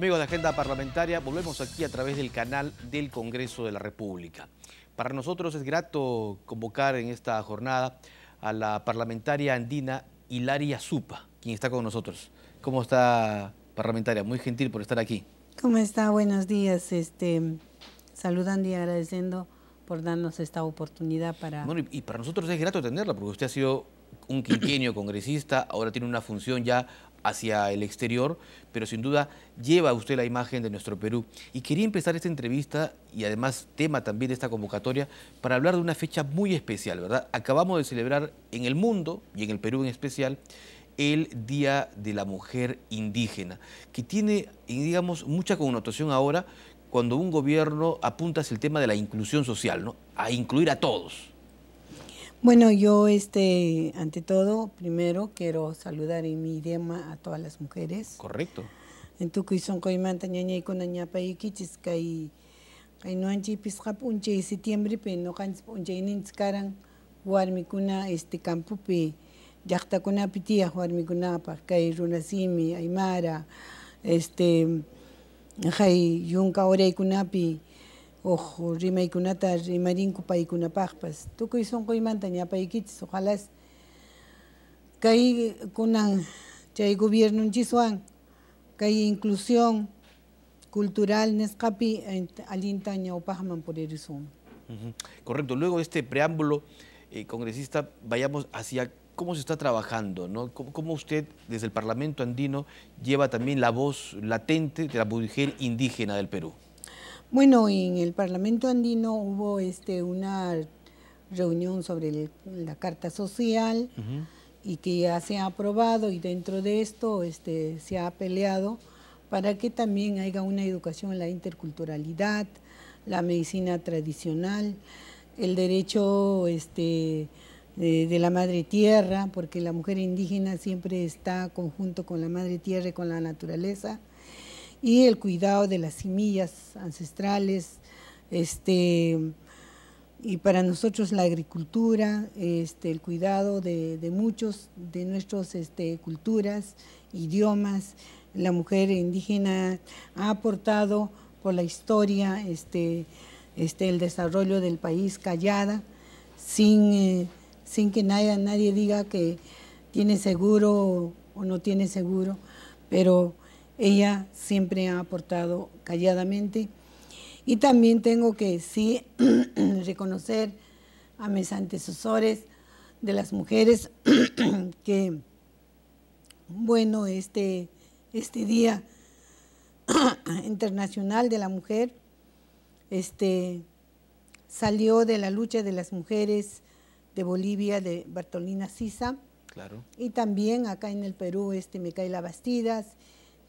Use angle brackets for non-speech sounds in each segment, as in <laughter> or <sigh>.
Amigos de Agenda Parlamentaria, volvemos aquí a través del canal del Congreso de la República. Para nosotros es grato convocar en esta jornada a la parlamentaria andina Hilaria Supa, quien está con nosotros. ¿Cómo está, parlamentaria? Muy gentil por estar aquí. ¿Cómo está? Buenos días. Este, saludando y agradeciendo por darnos esta oportunidad para... Bueno, y para nosotros es grato tenerla, porque usted ha sido un quinquenio congresista, ahora tiene una función ya hacia el exterior, pero sin duda lleva usted la imagen de nuestro Perú. Y quería empezar esta entrevista y además tema también de esta convocatoria para hablar de una fecha muy especial, ¿verdad? Acabamos de celebrar en el mundo y en el Perú en especial el Día de la Mujer Indígena, que tiene, eh, digamos, mucha connotación ahora cuando un gobierno apunta hacia el tema de la inclusión social, ¿no? A incluir a todos. Bueno, yo este, ante todo, primero quiero saludar en mi idioma a todas las mujeres. Correcto. En tu cuisón coimanta ñaña y con añapa y kichis kay no anchi piscap unche septiembre pe no kanch unche nintzkaran warmi kuna este campo pe yakta kuna pitia warmi kuna pa kay runasimi aymara este kay yunca orei kunapi ojo rimaykunata rimarinku paykunapaqpas pa es, que ojalás kay kunan chay que kay inclusión cultural alintaña o por por uh -huh. correcto luego este preámbulo eh, congresista vayamos hacia cómo se está trabajando, ¿no? cómo usted desde el Parlamento andino lleva también la voz latente de la mujer indígena del Perú. Bueno, en el Parlamento andino hubo este, una reunión sobre la Carta Social y que ya se ha aprobado y dentro de esto este, se ha peleado para que también haya una educación en la interculturalidad, la medicina tradicional, el derecho este, de, la madre tierra, porque la mujer indígena siempre está conjunto con la madre tierra y con la naturaleza y el cuidado de las semillas ancestrales, este, y para nosotros la agricultura, este, el cuidado de, de muchos de nuestras este, culturas, idiomas. La mujer indígena ha aportado por la historia este, este, el desarrollo del país callada, sin, eh, sin que nadie, nadie diga que tiene seguro o no tiene seguro, pero ella siempre ha aportado calladamente. Y también tengo que sí <clears throat> reconocer a mis antecesores de las mujeres <clears throat> que, bueno, este, este Día <clears throat> Internacional de la Mujer este, salió de la lucha de las mujeres de Bolivia, de Bartolina Sisa. Claro. Y también acá en el Perú, este, Micaela Bastidas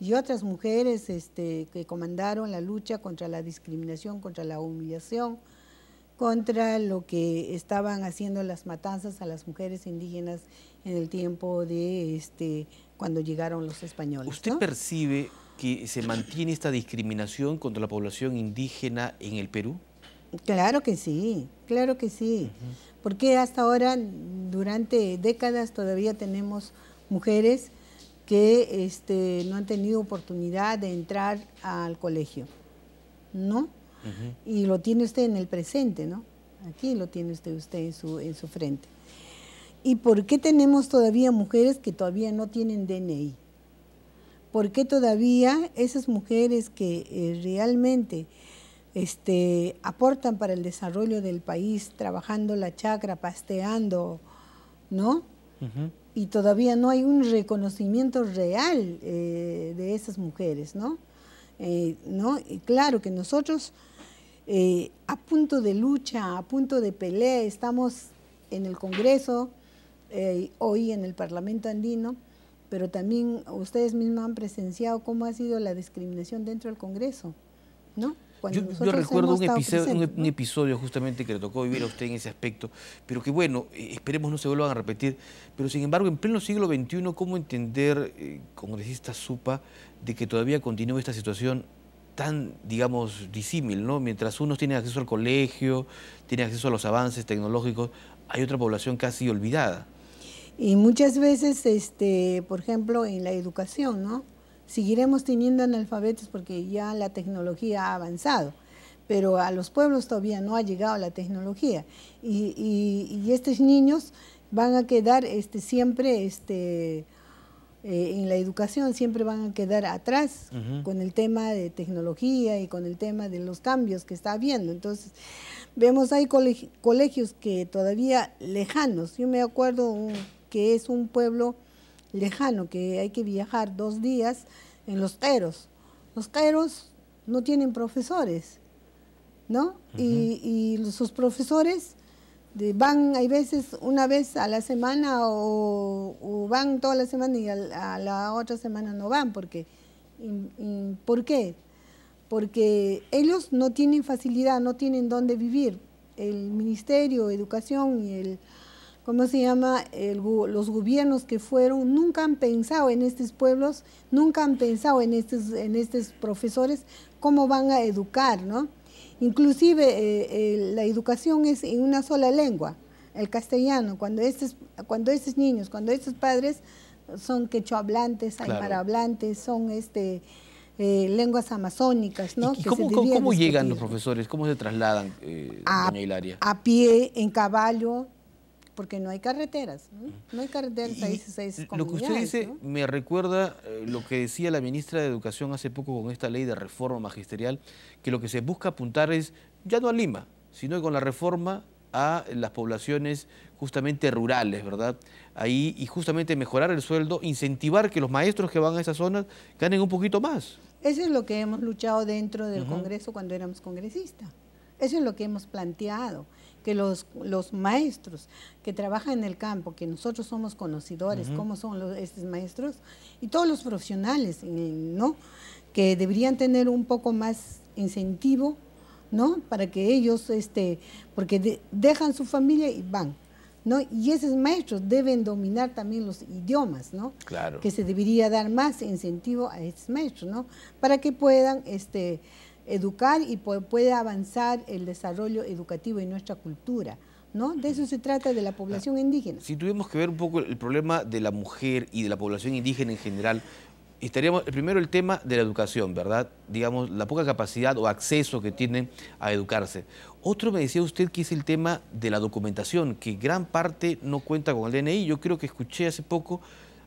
y otras mujeres este, que comandaron la lucha contra la discriminación, contra la humillación, contra lo que estaban haciendo las matanzas a las mujeres indígenas en el tiempo de este, cuando llegaron los españoles. ¿Usted percibe que se mantiene esta discriminación contra la población indígena en el Perú? Claro que sí, claro que sí. Porque hasta ahora, durante décadas, todavía tenemos mujeres que este, no han tenido oportunidad de entrar al colegio, ¿no? Y lo tiene usted en el presente, ¿no? Aquí lo tiene usted, usted en su, en su frente. ¿Y por qué tenemos todavía mujeres que todavía no tienen DNI? ¿Por qué todavía esas mujeres que eh, realmente este, aportan para el desarrollo del país, trabajando la chacra, pasteando, ¿no? y todavía no hay un reconocimiento real eh, de esas mujeres, ¿no? Eh, ¿no? Y claro que nosotros eh, a punto de lucha, a punto de pelea, estamos en el Congreso, hoy en el Parlamento andino, pero también ustedes mismos han presenciado cómo ha sido la discriminación dentro del Congreso, ¿no? yo, recuerdo un episodio, justamente que le tocó vivir a usted en ese aspecto, pero que bueno, eh, esperemos no se vuelvan a repetir. Pero sin embargo, en pleno siglo XXI, ¿cómo entender, eh, congresista Supa, de que todavía continúa esta situación tan, digamos, disímil, ¿no? Mientras unos tienen acceso al colegio, tienen acceso a los avances tecnológicos, hay otra población casi olvidada. Y muchas veces, este, por ejemplo, en la educación, ¿no? Seguiremos teniendo analfabetos porque ya la tecnología ha avanzado, pero a los pueblos todavía no ha llegado la tecnología. Y, estos niños van a quedar este, siempre... Este, eh, en la educación siempre van a quedar atrás con el tema de tecnología y con el tema de los cambios que está habiendo. Entonces, vemos hay colegios que todavía lejanos. Yo me acuerdo que es un pueblo lejano, que hay que viajar dos días en los Teros. Los Teros no tienen profesores, ¿no? y, sus profesores van, hay veces, una vez a la semana o, van toda la semana y a, la otra semana no van, porque ¿por qué? Porque ellos no tienen facilidad, no tienen dónde vivir. El Ministerio de Educación y el ¿cómo se llama? los gobiernos que fueron nunca han pensado en estos pueblos, nunca han pensado en estos, en estos profesores, cómo van a educar, ¿no? Inclusive eh, eh, la educación es en una sola lengua, el castellano. Cuando estos, cuando estos niños, cuando estos padres son quechohablantes, claro. hablantes son este, eh, lenguas amazónicas, ¿no? cómo, llegan los profesores? ¿Cómo se trasladan, a, doña área? A pie, en caballo, porque no hay carreteras, no, no hay carreteras, hay Lo que usted dice me recuerda eh, lo que decía la ministra de Educación hace poco con esta ley de reforma magisterial, que lo que se busca apuntar es ya no a Lima, sino con la reforma a las poblaciones justamente rurales, ¿verdad? Ahí y justamente mejorar el sueldo, incentivar que los maestros que van a esas zonas ganen un poquito más. Eso es lo que hemos luchado dentro del Congreso cuando éramos congresistas. Eso es lo que hemos planteado, que los, los maestros que trabajan en el campo, que nosotros somos conocidores, cómo son los, estos maestros, y todos los profesionales, ¿no? Que deberían tener un poco más incentivo, ¿no? Para que ellos, este, porque dejan su familia y van. ¿No? Y esos maestros deben dominar también los idiomas, ¿no? Claro. Que se debería dar más incentivo a esos maestros, ¿no? Para que puedan este, educar y pueda avanzar el desarrollo educativo y nuestra cultura. ¿No? De eso se trata de la población indígena. Si tuvimos que ver un poco el problema de la mujer y de la población indígena en general, estaríamos primero el tema de la educación, ¿verdad? Digamos, la poca capacidad o acceso que tienen a educarse. Otro me decía usted que es el tema de la documentación, que gran parte no cuenta con el DNI. Yo creo que escuché hace poco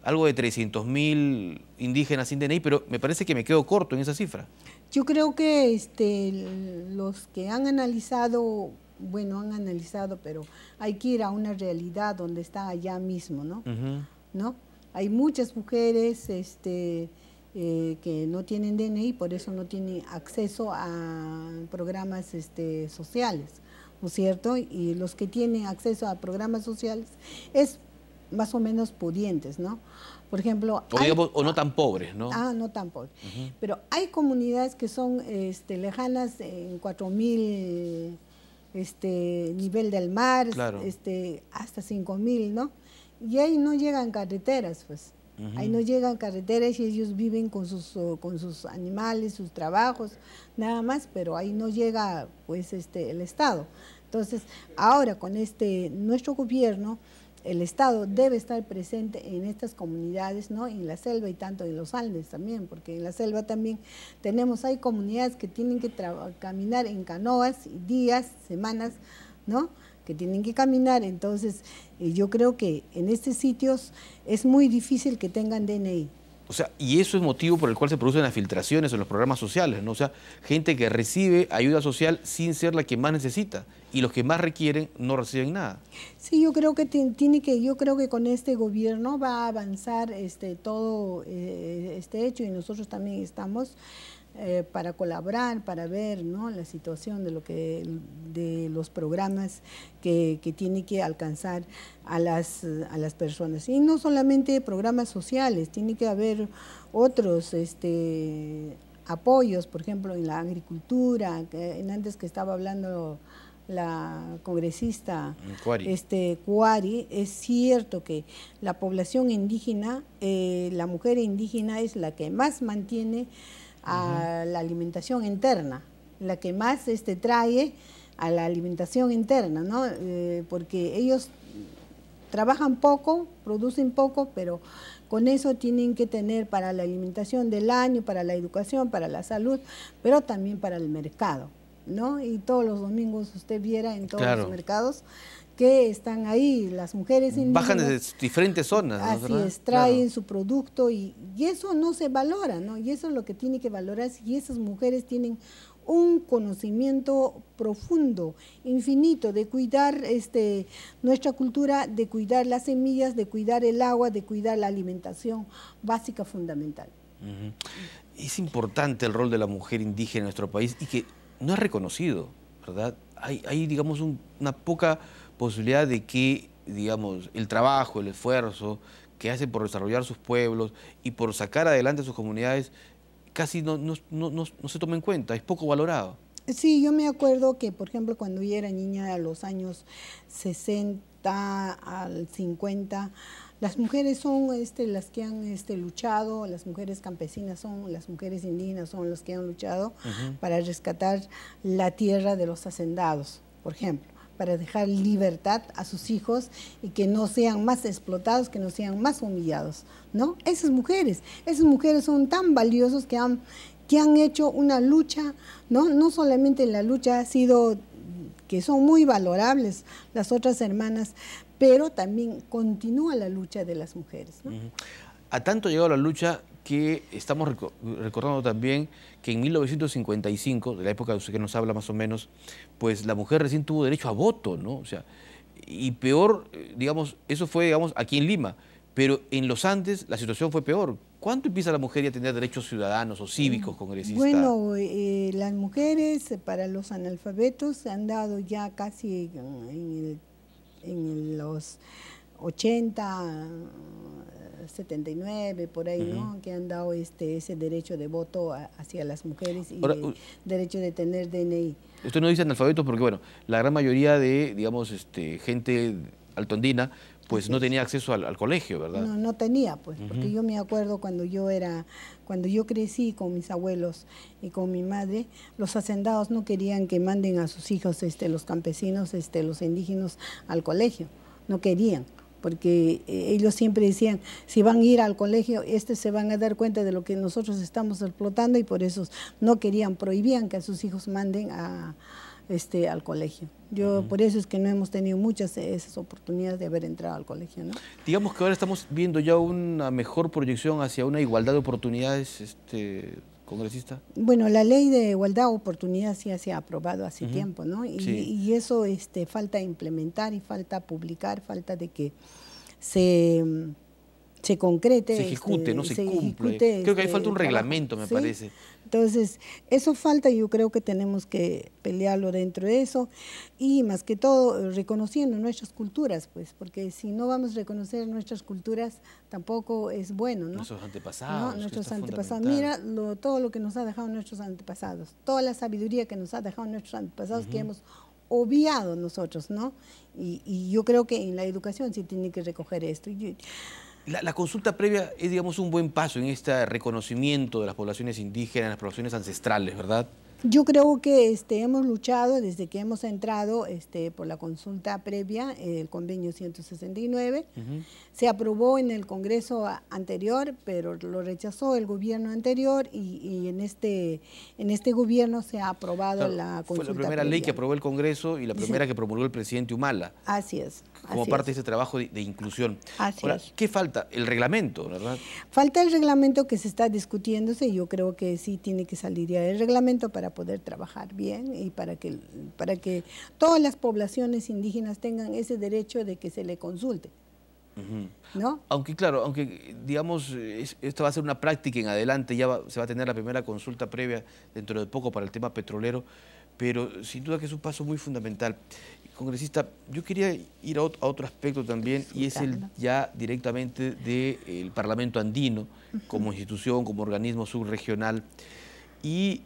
algo de mil indígenas sin DNI, pero me parece que me quedo corto en esa cifra. Yo creo que este, los que han analizado, bueno, han analizado, pero hay que ir a una realidad donde está allá mismo, ¿no? Hay muchas mujeres este, eh, que no tienen DNI, por eso no tienen acceso a programas este, sociales. ¿no es cierto? Y los que tienen acceso a programas sociales es más o menos pudientes, ¿no? Por ejemplo... O, no tan pobres, ¿no? Ah, no tan pobres. Pero hay comunidades que son este, lejanas en 4.000 este, nivel del mar, este, hasta 5.000, ¿no? Y ahí no llegan carreteras, pues. Ahí no llegan carreteras y ellos viven con sus, con sus animales, sus trabajos, nada más, pero ahí no llega pues este el Estado. Entonces, ahora con este nuestro gobierno el Estado debe estar presente en estas comunidades, ¿no? En la selva y tanto en los Andes también, porque en la selva también tenemos, hay comunidades que tienen que caminar en canoas días, semanas, ¿no? que tienen que caminar, entonces eh, yo creo que en estos sitios es muy difícil que tengan DNI. O sea, y eso es motivo por el cual se producen las filtraciones en los programas sociales, ¿no? O sea, gente que recibe ayuda social sin ser la que más necesita y los que más requieren no reciben nada. Sí, yo creo que tiene que, yo creo que con este gobierno va a avanzar este todo eh, este hecho y nosotros también estamos eh, para colaborar, para ver la situación de lo que de los programas que, que tiene que alcanzar a las, a las personas. Y no solamente programas sociales, tiene que haber otros este apoyos, por ejemplo, en la agricultura, en antes que estaba hablando la congresista mm, este, Cuari. es cierto que la población indígena, eh, la mujer indígena es la que más mantiene a la alimentación interna, la que más este, trae a la alimentación interna, ¿no? Eh, porque ellos trabajan poco, producen poco, pero con eso tienen que tener para la alimentación del año, para la educación, para la salud, pero también para el mercado. Y todos los domingos usted viera en todos los mercados que están ahí, las mujeres indígenas. Bajan desde diferentes zonas. Así traen su producto y, eso no se valora, ¿no? Y eso es lo que tiene que valorarse y esas mujeres tienen un conocimiento profundo, infinito, de cuidar este, nuestra cultura, de cuidar las semillas, de cuidar el agua, de cuidar la alimentación básica fundamental. Es importante el rol de la mujer indígena en nuestro país y que no es reconocido, ¿verdad? Hay, digamos, una poca posibilidad de que, digamos, el trabajo, el esfuerzo que hace por desarrollar sus pueblos y por sacar adelante sus comunidades casi no, se tome en cuenta, es poco valorado. Sí, yo me acuerdo que, por ejemplo, cuando yo era niña, a los años 60 al 50, las mujeres son este, las que han este, luchado, las mujeres campesinas son, las mujeres indígenas son las que han luchado para rescatar la tierra de los hacendados, por ejemplo para dejar libertad a sus hijos y que no sean más explotados, que no sean más humillados, ¿no? Esas mujeres, esas mujeres son tan valiosas que han, hecho una lucha, ¿no? No solamente la lucha ha sido que son muy valorables las otras hermanas, pero también continúa la lucha de las mujeres. ¿no? A tanto ha llegado la lucha que estamos recordando también que en 1955, de la época de usted que nos habla más o menos, pues la mujer recién tuvo derecho a voto, ¿no? O sea, y peor, eh, digamos, eso fue, digamos, aquí en Lima, pero en los antes la situación fue peor. ¿Cuánto empieza la mujer ya a tener derechos ciudadanos o cívicos eh, congresistas? Bueno, eh, las mujeres para los analfabetos se han dado ya casi en el en los 80, 79, por ahí, ¿no? Que han dado este ese derecho de voto hacia las mujeres y derecho de tener DNI. Usted no dice analfabetos porque, bueno, la gran mayoría de, digamos, este, gente altondina pues no tenía acceso al, colegio, ¿verdad? No, no tenía, pues, porque yo me acuerdo cuando yo era, cuando yo crecí con mis abuelos y con mi madre, los hacendados no querían que manden a sus hijos, este, los campesinos, este, los indígenas, al colegio, no querían porque eh, ellos siempre decían, si van a ir al colegio, este se van a dar cuenta de lo que nosotros estamos explotando y por eso no querían, prohibían que a sus hijos manden a, este, al colegio. Yo por eso es que no hemos tenido muchas esas oportunidades de haber entrado al colegio, ¿no? Digamos que ahora estamos viendo ya una mejor proyección hacia una igualdad de oportunidades, este, congresista. Bueno, la ley de igualdad de oportunidades ya se ha aprobado hace tiempo, ¿no? Y, y, eso este, falta implementar y falta publicar, falta de que se mm, se concrete. Se ejecute, este, no se, cumple. creo que hay este, falta un reglamento, me parece. Entonces, eso falta y yo creo que tenemos que pelearlo dentro de eso y más que todo eh, reconociendo nuestras culturas, pues, porque si no vamos a reconocer nuestras culturas tampoco es bueno, ¿no? Nuestros antepasados. Nuestros antepasados. Mira todo lo que nos ha dejado nuestros antepasados, toda la sabiduría que nos ha dejado nuestros antepasados que hemos obviado nosotros, ¿no? Y, yo creo que en la educación sí tiene que recoger esto. La, consulta previa es, digamos, un buen paso en este reconocimiento de las poblaciones indígenas, las poblaciones ancestrales, ¿verdad? Yo creo que este, hemos luchado desde que hemos entrado este, por la consulta previa, eh, el convenio 169. Se aprobó en el Congreso anterior, pero lo rechazó el gobierno anterior y, en, este, en este gobierno se ha aprobado la consulta. Fue la primera ley que aprobó el Congreso y la primera que promulgó el presidente Humala. Así es. Como parte de ese este trabajo de, inclusión. Así es. ¿Qué falta? El reglamento, ¿verdad? Falta el reglamento que se está discutiéndose y yo creo que sí tiene que salir ya el reglamento para poder trabajar bien y para que, para que todas las poblaciones indígenas tengan ese derecho de que se le consulte. ¿No? Aunque claro, aunque digamos, esto va a ser una práctica en adelante, ya se va a tener la primera consulta previa dentro de poco para el tema petrolero, pero sin duda que es un paso muy fundamental. Congresista, yo quería ir a otro, aspecto también y es el ya directamente del Parlamento andino como institución, como organismo subregional y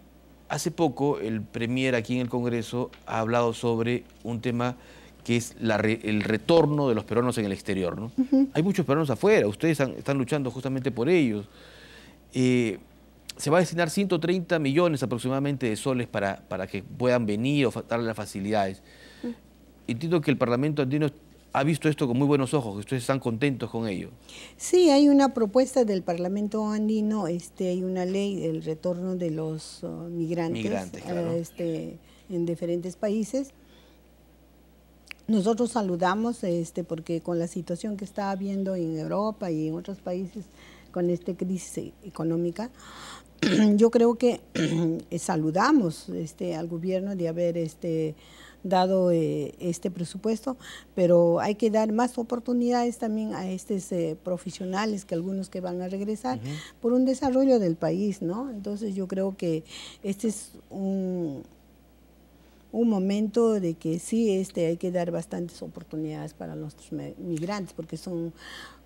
Hace poco el Premier aquí en el Congreso ha hablado sobre un tema que es el retorno de los peruanos en el exterior. ¿no? Hay muchos peruanos afuera, ustedes están luchando justamente por ellos. Eh, se va a destinar 130 millones aproximadamente de soles para, para que puedan venir o darle las facilidades. Entiendo que el Parlamento andino ha visto esto con muy buenos ojos, que ustedes están contentos con ello. Sí, hay una propuesta del Parlamento andino, este, hay una ley del retorno de los oh, migrantes, este, en diferentes países. Nosotros saludamos este, porque con la situación que está habiendo en Europa y en otros países con esta crisis e-, económica, <clears throat> yo creo que <clears throat> saludamos este, al gobierno de haber... Este, dado eh, este presupuesto, pero hay que dar más oportunidades también a estos eh, profesionales, que algunos que van a regresar, por un desarrollo del país, ¿no? Entonces yo creo que este es un un momento de que sí este, hay que dar bastantes oportunidades para nuestros migrantes, porque son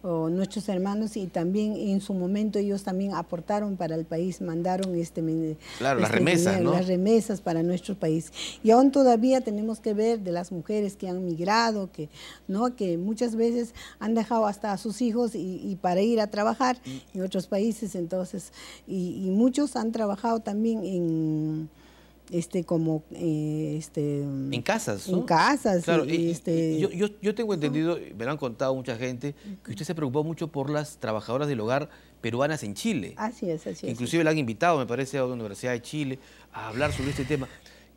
nuestros hermanos y también en su momento ellos también aportaron para el país, mandaron este, este las remesas, las remesas para nuestro país. Y aún todavía tenemos que ver de las mujeres que han migrado, que, ¿no? que muchas veces han dejado hasta a sus hijos y, para ir a trabajar mm. en otros países, entonces, y, y muchos han trabajado también en este como eh, este en casas en casas este, yo, yo, yo, tengo entendido me lo han contado mucha gente que usted se preocupó mucho por las trabajadoras del hogar peruanas en Chile así es así es inclusive la han invitado me parece a la Universidad de Chile a hablar sobre este tema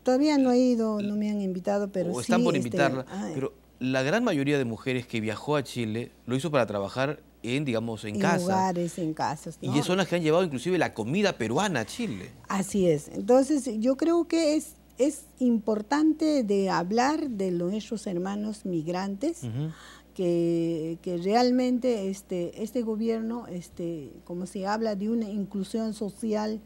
todavía no he ido no me han invitado pero o están por este, invitarla pero la gran mayoría de mujeres que viajó a Chile lo hizo para trabajar en, digamos, en, en casas. Y son las que han llevado inclusive la comida peruana a Chile. Así es. Entonces, yo creo que es, es importante de hablar de nuestros hermanos migrantes, que, que, realmente este, este gobierno, este, como se habla de una inclusión social,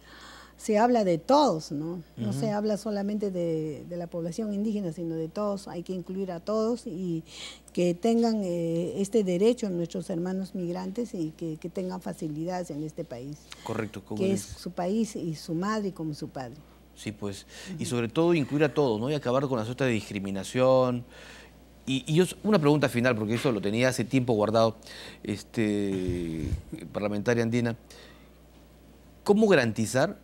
se habla de todos, ¿no? No se habla solamente de, la población indígena, sino de todos. Hay que incluir a todos y que tengan eh, este derecho nuestros hermanos migrantes y que, tengan facilidades en este país. Correcto, como que es su país y su madre como su padre. Sí, pues, y sobre todo incluir a todos, ¿no? Y acabar con la suerte de discriminación. Y, yo, una pregunta final, porque eso lo tenía hace tiempo guardado, este, parlamentaria andina. ¿Cómo garantizar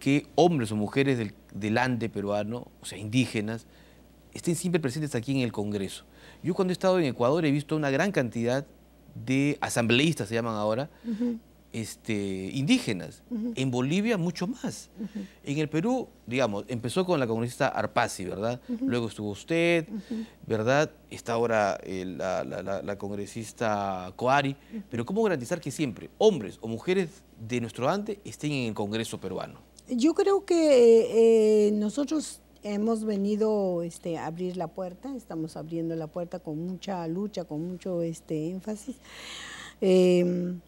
que hombres o mujeres del, ande peruano, o sea, indígenas, estén siempre presentes aquí en el Congreso. Yo cuando he estado en Ecuador he visto una gran cantidad de asambleístas, se llaman ahora, este, indígenas. En Bolivia mucho más. En el Perú, digamos, empezó con la congresista Arpasi, ¿verdad? Luego estuvo usted, ¿verdad? Está ahora eh, la, la, congresista Coari. Pero ¿cómo garantizar que siempre hombres o mujeres de nuestro ande estén en el Congreso peruano? Yo creo que eh, eh, nosotros hemos venido este, a abrir la puerta, estamos abriendo la puerta con mucha lucha, con mucho este, énfasis. Em,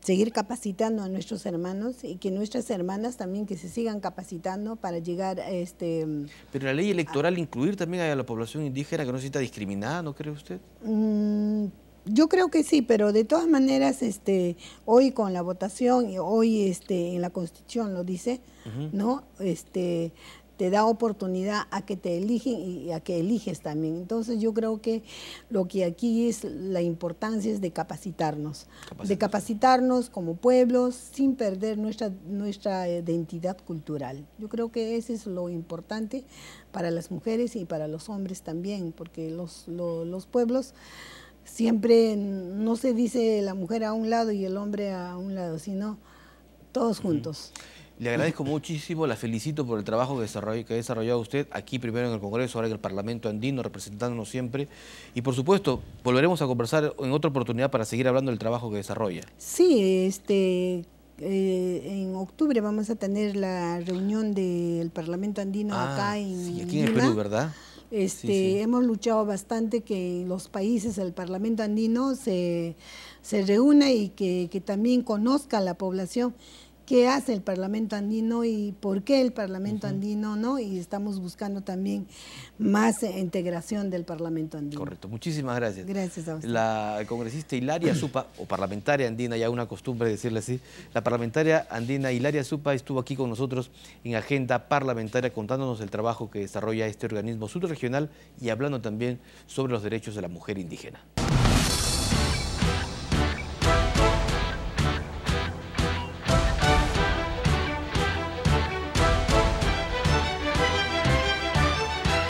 seguir capacitando a nuestros hermanos y que nuestras hermanas también que se sigan capacitando para llegar a este... Pero la ley electoral incluir también a la población indígena que no se sienta discriminada, ¿no cree usted? Mm, yo creo que sí, pero de todas maneras, este, hoy con la votación y hoy este, en la Constitución lo dice, ¿no? Este, te da oportunidad a que te eligen y a que eliges también. Entonces yo creo que lo que aquí es la importancia es de capacitarnos, de capacitarnos como pueblos sin perder nuestra, nuestra eh, identidad cultural. Yo creo que eso es lo importante para las mujeres y para los hombres también, porque los, los pueblos siempre no se dice la mujer a un lado y el hombre a un lado, sino todos juntos. Le agradezco muchísimo, la felicito por el trabajo que, ha desarrollado usted aquí primero en el Congreso, ahora en el Parlamento andino, representándonos siempre. Y por supuesto, volveremos a conversar en otra oportunidad para seguir hablando del trabajo que desarrolla. Sí, este, eh, en octubre vamos a tener la reunión del Parlamento andino acá ah, en en el Perú, ¿verdad? Este, hemos luchado bastante que los países, el Parlamento andino se, se reúna y que, que también conozca a la población qué hace el Parlamento andino y por qué el Parlamento andino, ¿no? Y estamos buscando también más integración del Parlamento andino. Correcto, muchísimas gracias. Gracias a usted. La congresista Hilaria <clears throat> Supa, o parlamentaria andina, ya una costumbre decirle así, la parlamentaria andina Hilaria Supa estuvo aquí con nosotros en Agenda Parlamentaria contándonos el trabajo que desarrolla este organismo subregional y hablando también sobre los derechos de la mujer indígena.